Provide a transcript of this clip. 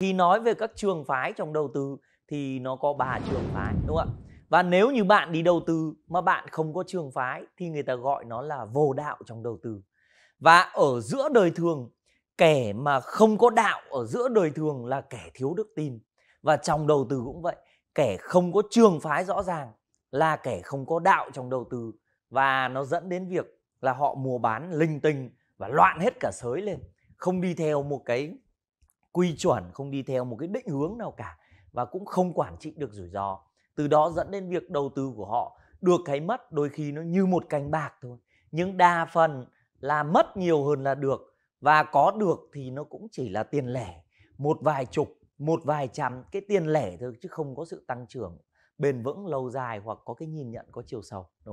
khi nói về các trường phái trong đầu tư thì nó có ba trường phái đúng không ạ và nếu như bạn đi đầu tư mà bạn không có trường phái thì người ta gọi nó là vô đạo trong đầu tư và ở giữa đời thường kẻ mà không có đạo ở giữa đời thường là kẻ thiếu đức tin và trong đầu tư cũng vậy kẻ không có trường phái rõ ràng là kẻ không có đạo trong đầu tư và nó dẫn đến việc là họ mua bán linh tinh và loạn hết cả sới lên không đi theo một cái quy chuẩn không đi theo một cái định hướng nào cả và cũng không quản trị được rủi ro từ đó dẫn đến việc đầu tư của họ được cái mất đôi khi nó như một cành bạc thôi nhưng đa phần là mất nhiều hơn là được và có được thì nó cũng chỉ là tiền lẻ một vài chục một vài trăm cái tiền lẻ thôi chứ không có sự tăng trưởng bền vững lâu dài hoặc có cái nhìn nhận có chiều sâu